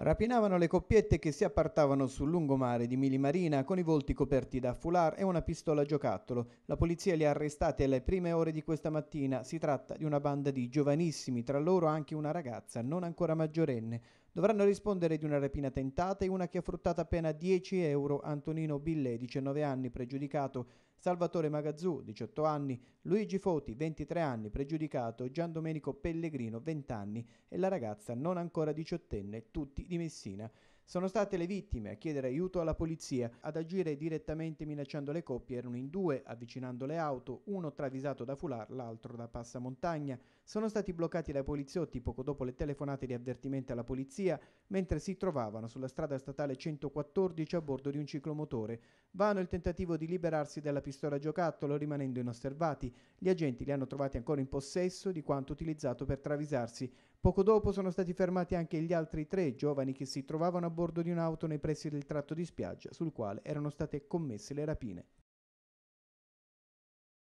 Rapinavano le coppiette che si appartavano sul lungomare di Milimarina con i volti coperti da foulard e una pistola giocattolo. La polizia li ha arrestati alle prime ore di questa mattina. Si tratta di una banda di giovanissimi, tra loro anche una ragazza non ancora maggiorenne dovranno rispondere di una rapina tentata e una che ha fruttato appena 10 euro Antonino Bille, 19 anni, pregiudicato, Salvatore Magazzù, 18 anni, Luigi Foti, 23 anni, pregiudicato, Gian Domenico Pellegrino, 20 anni e la ragazza non ancora diciottenne, tutti di Messina. Sono state le vittime a chiedere aiuto alla polizia, ad agire direttamente minacciando le coppie erano in due, avvicinando le auto, uno travisato da foulard, l'altro da passamontagna. Sono stati bloccati dai poliziotti poco dopo le telefonate di avvertimento alla polizia, mentre si trovavano sulla strada statale 114 a bordo di un ciclomotore. Vano il tentativo di liberarsi dalla pistola giocattolo rimanendo inosservati. Gli agenti li hanno trovati ancora in possesso di quanto utilizzato per travisarsi. Poco dopo sono stati fermati anche gli altri tre giovani che si trovavano a bordo di un'auto nei pressi del tratto di spiaggia sul quale erano state commesse le rapine.